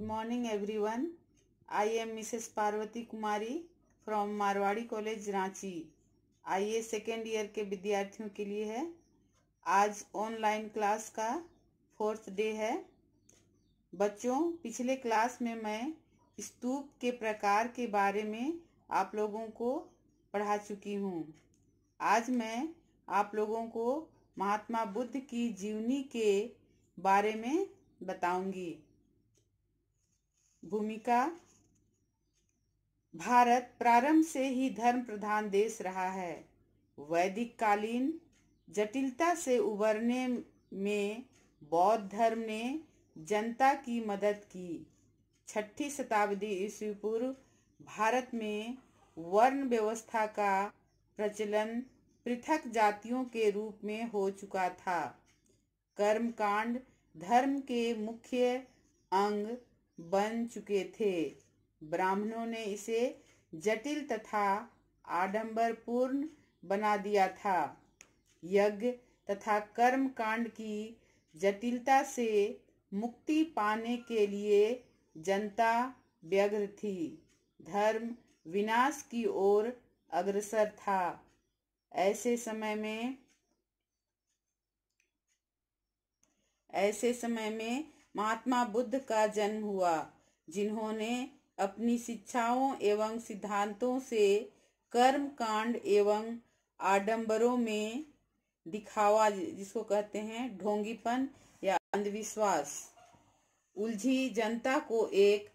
morning everyone I am Mrs Parvati Kumari from Marwari college Ranchi I A second year के विद्यार्थियों के लिए है आज ऑनलाइन क्लास का फोर्थ डे है बच्चों पिछले क्लास में मैं स्तूप के प्रकार के बारे में आप लोगों को पढ़ा चुकी हूँ आज मैं आप लोगों को महात्मा बुद्ध की जीवनी के बारे में बताऊंगी भूमिका भारत प्रारंभ से ही धर्म प्रधान देश रहा है वैदिक कालीन जटिलता से उबरने में बौद्ध धर्म ने जनता की मदद की छठी शताब्दी ईस्वी पूर्व भारत में वर्ण व्यवस्था का प्रचलन पृथक जातियों के रूप में हो चुका था कर्मकांड धर्म के मुख्य अंग बन चुके थे ब्राह्मणों ने इसे जटिल तथा आडंबरपूर्ण बना दिया था यज्ञ तथा कर्म कांड की जटिलता से मुक्ति पाने के लिए जनता व्यग्र थी धर्म विनाश की ओर अग्रसर था ऐसे समय में ऐसे समय में महात्मा बुद्ध का जन्म हुआ जिन्होंने अपनी शिक्षाओं एवं सिद्धांतों से कर्म कांड एवं आडंबरों में दिखावा जिसको कहते हैं ढोंगीपन या अंधविश्वास उलझी जनता को एक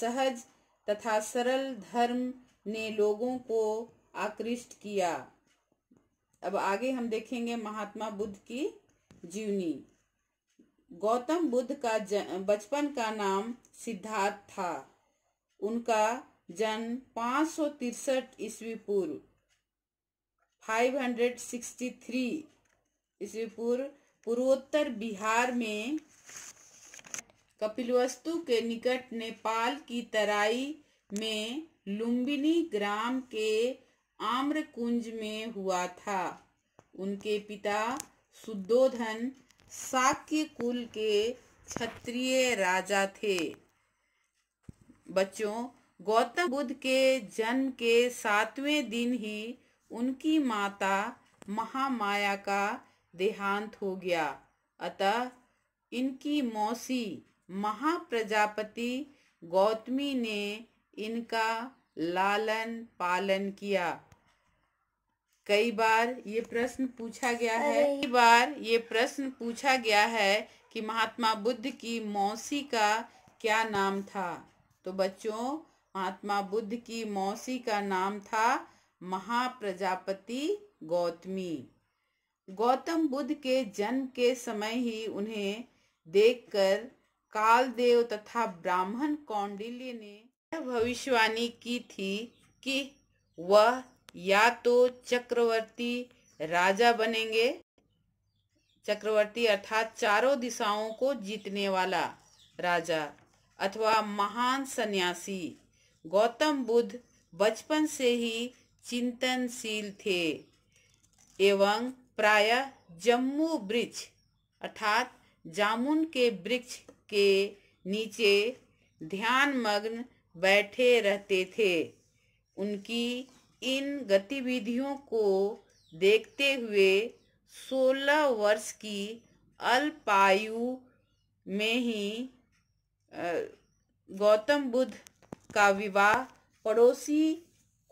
सहज तथा सरल धर्म ने लोगों को आकृष्ट किया अब आगे हम देखेंगे महात्मा बुद्ध की जीवनी गौतम बुद्ध का बचपन का नाम सिद्धार्थ था उनका जन्म पाँच सौ तिरसठ ईस्वी पूर्व फाइव हंड्रेड सिक्सटी थ्री ईस्वी पूर्व पूर्वोत्तर बिहार में कपिलवस्तु के निकट नेपाल की तराई में लुम्बिनी ग्राम के आम्रकुंज में हुआ था उनके पिता शुद्धोधन साक्य कुल के क्षत्रिय राजा थे बच्चों गौतम बुद्ध के जन्म के सातवें दिन ही उनकी माता महामाया का देहांत हो गया अतः इनकी मौसी महाप्रजापति गौतमी ने इनका लालन पालन किया कई बार ये प्रश्न पूछा गया है कई बार ये प्रश्न पूछा गया है कि महात्मा बुद्ध की मौसी का क्या नाम था तो बच्चों महात्मा बुद्ध की मौसी का नाम था महाप्रजापति गौतमी गौतम बुद्ध के जन्म के समय ही उन्हें देखकर कालदेव तथा ब्राह्मण कौंडिल्य ने भविष्यवाणी की थी कि वह या तो चक्रवर्ती राजा बनेंगे चक्रवर्ती अर्थात चारों दिशाओं को जीतने वाला राजा अथवा महान सन्यासी गौतम बुद्ध बचपन से ही चिंतनशील थे एवं प्राय जम्मू वृक्ष अर्थात जामुन के वृक्ष के नीचे ध्यानमग्न बैठे रहते थे उनकी इन गतिविधियों को देखते हुए 16 वर्ष की अल्पायु में ही गौतम बुद्ध का विवाह पड़ोसी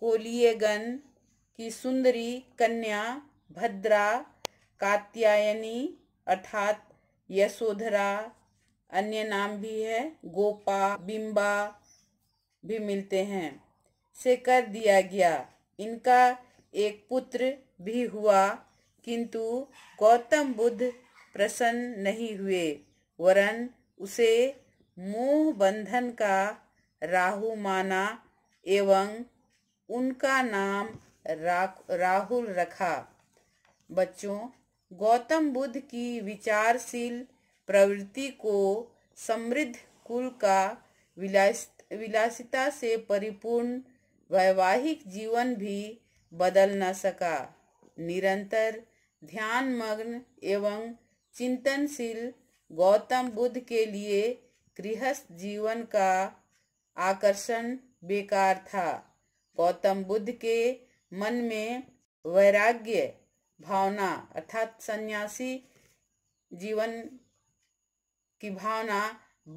कोलियगन की सुंदरी कन्या भद्रा कात्यायनी अर्थात यशोधरा अन्य नाम भी है गोपा बिंबा भी मिलते हैं से कर दिया गया इनका एक पुत्र भी हुआ किंतु गौतम बुद्ध प्रसन्न नहीं हुए वरन उसे मोह बंधन का राहु माना एवं उनका नाम राहुल रखा बच्चों गौतम बुद्ध की विचारशील प्रवृत्ति को समृद्ध कुल का विलास विलासिता से परिपूर्ण वैवाहिक जीवन भी बदल न सका निरंतर ध्यान मग्न एवं चिंतनशील गौतम बुद्ध के लिए गृहस्थ जीवन का आकर्षण बेकार था गौतम बुद्ध के मन में वैराग्य भावना अर्थात सन्यासी जीवन की भावना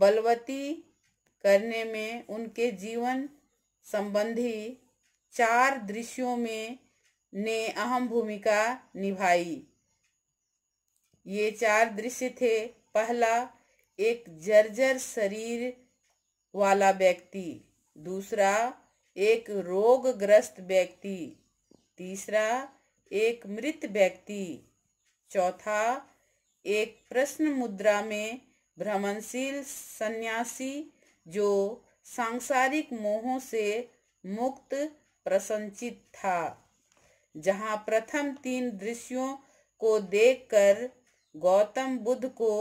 बलवती करने में उनके जीवन संबंधी चार दृश्यों में ने अहम भूमिका निभाई ये चार दृश्य थे पहला एक जर्जर शरीर वाला व्यक्ति दूसरा एक रोगग्रस्त व्यक्ति तीसरा एक मृत व्यक्ति चौथा एक प्रश्न मुद्रा में भ्रमणशील सन्यासी जो सांसारिक मोहों से मुक्त प्रसंचित था जहाँ प्रथम तीन दृश्यों को देखकर गौतम बुद्ध को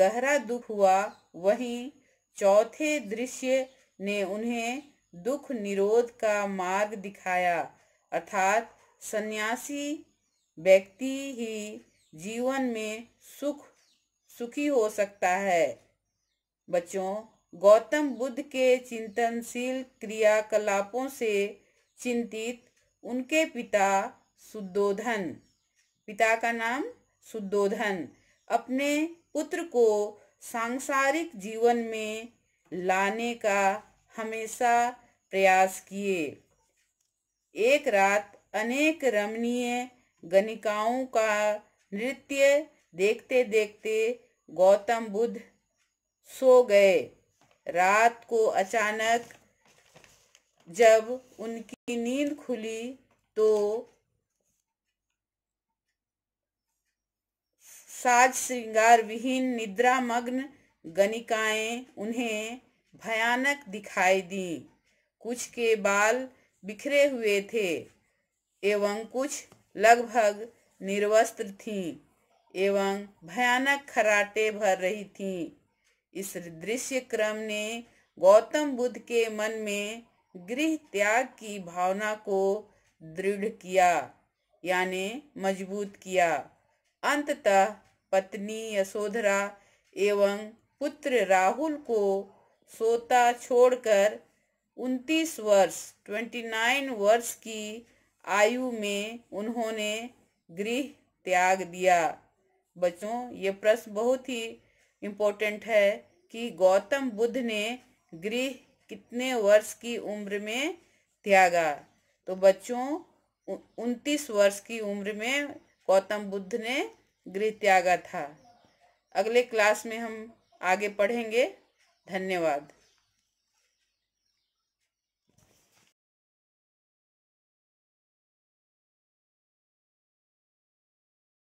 गहरा दुख हुआ वहीं चौथे दृश्य ने उन्हें दुख निरोध का मार्ग दिखाया अर्थात सन्यासी व्यक्ति ही जीवन में सुख सुखी हो सकता है बच्चों गौतम बुद्ध के चिंतनशील क्रियाकलापों से चिंतित उनके पिता सुद्धोधन पिता का नाम सुद्धोधन अपने पुत्र को सांसारिक जीवन में लाने का हमेशा प्रयास किए एक रात अनेक रमणीय गणिकाओं का नृत्य देखते देखते गौतम बुद्ध सो गए रात को अचानक जब उनकी नींद खुली तो साज श्रृंगार विहीन निद्रा मग्न गणिकाएं उन्हें भयानक दिखाई दी कुछ के बाल बिखरे हुए थे एवं कुछ लगभग निर्वस्त्र थीं एवं भयानक खराटे भर रही थीं इस दृश्य क्रम ने गौतम बुद्ध के मन में गृह त्याग की भावना को दृढ़ किया यानी मजबूत किया अंततः पत्नी यशोधरा एवं पुत्र राहुल को सोता छोड़कर 29 वर्ष 29 वर्ष की आयु में उन्होंने गृह त्याग दिया बच्चों ये प्रश्न बहुत ही इम्पोर्टेंट है कि गौतम बुद्ध ने गृह कितने वर्ष की उम्र में त्यागा तो बच्चों उनतीस वर्ष की उम्र में गौतम बुद्ध ने गृह त्यागा था अगले क्लास में हम आगे पढ़ेंगे धन्यवाद